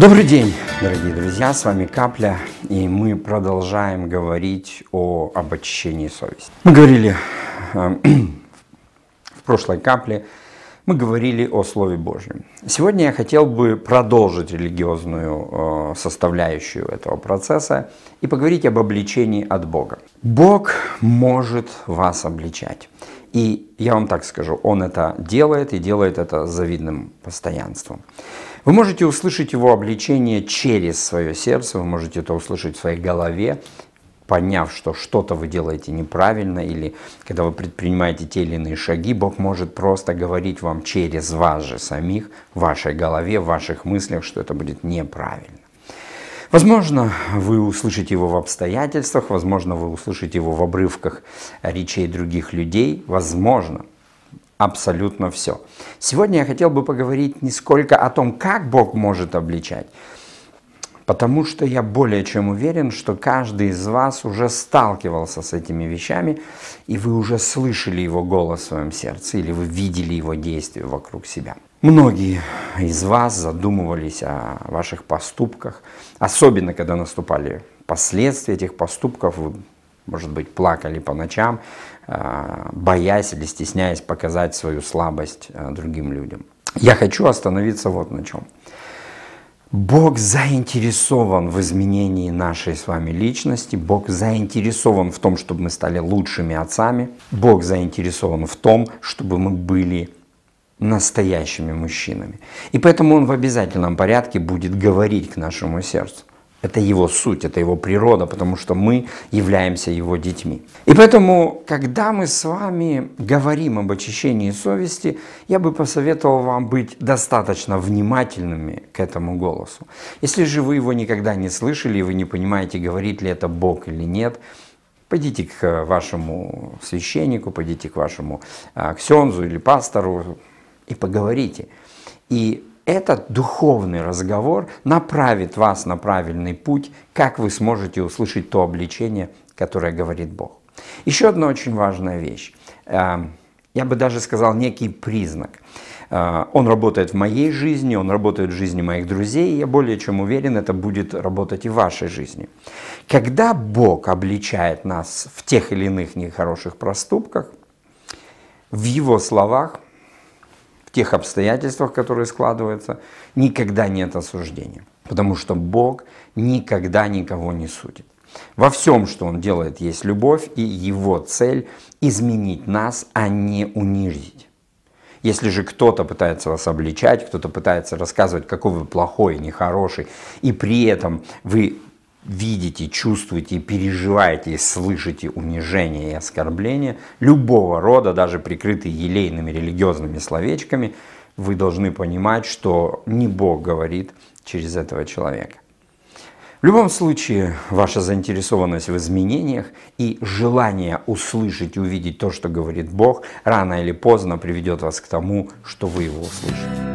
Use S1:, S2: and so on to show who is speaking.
S1: Добрый день, дорогие друзья, с вами Капля, и мы продолжаем говорить о, об очищении совести. Мы говорили э, в прошлой капле мы говорили о Слове Божьем. Сегодня я хотел бы продолжить религиозную э, составляющую этого процесса и поговорить об обличении от Бога. Бог может вас обличать. И я вам так скажу, он это делает и делает это с завидным постоянством. Вы можете услышать его обличение через свое сердце, вы можете это услышать в своей голове, поняв, что что-то вы делаете неправильно, или когда вы предпринимаете те или иные шаги, Бог может просто говорить вам через вас же самих, в вашей голове, в ваших мыслях, что это будет неправильно. Возможно, вы услышите его в обстоятельствах, возможно, вы услышите его в обрывках речей других людей, возможно, абсолютно все. Сегодня я хотел бы поговорить не сколько о том, как Бог может обличать, Потому что я более чем уверен, что каждый из вас уже сталкивался с этими вещами, и вы уже слышали его голос в своем сердце, или вы видели его действия вокруг себя. Многие из вас задумывались о ваших поступках, особенно когда наступали последствия этих поступков, вы, может быть, плакали по ночам, а, боясь или стесняясь показать свою слабость а, другим людям. Я хочу остановиться вот на чем. Бог заинтересован в изменении нашей с вами личности, Бог заинтересован в том, чтобы мы стали лучшими отцами, Бог заинтересован в том, чтобы мы были настоящими мужчинами. И поэтому Он в обязательном порядке будет говорить к нашему сердцу. Это его суть, это его природа, потому что мы являемся его детьми. И поэтому, когда мы с вами говорим об очищении совести, я бы посоветовал вам быть достаточно внимательными к этому голосу. Если же вы его никогда не слышали, и вы не понимаете, говорит ли это Бог или нет, пойдите к вашему священнику, пойдите к вашему а, ксензу или пастору и поговорите. И этот духовный разговор направит вас на правильный путь, как вы сможете услышать то обличение, которое говорит Бог. Еще одна очень важная вещь. Эм, я бы даже сказал некий признак. Э, он работает в моей жизни, он работает в жизни моих друзей, и я более чем уверен, это будет работать и в вашей жизни. Когда Бог обличает нас в тех или иных нехороших проступках, в Его словах – в тех обстоятельствах, которые складываются, никогда нет осуждения. Потому что Бог никогда никого не судит. Во всем, что Он делает, есть любовь, и Его цель – изменить нас, а не унизить. Если же кто-то пытается вас обличать, кто-то пытается рассказывать, какой вы плохой, нехороший, и при этом вы видите, чувствуете, переживаете и слышите унижение и оскорбление любого рода, даже прикрытые елейными религиозными словечками, вы должны понимать, что не Бог говорит через этого человека. В любом случае, ваша заинтересованность в изменениях и желание услышать и увидеть то, что говорит Бог, рано или поздно приведет вас к тому, что вы его услышите.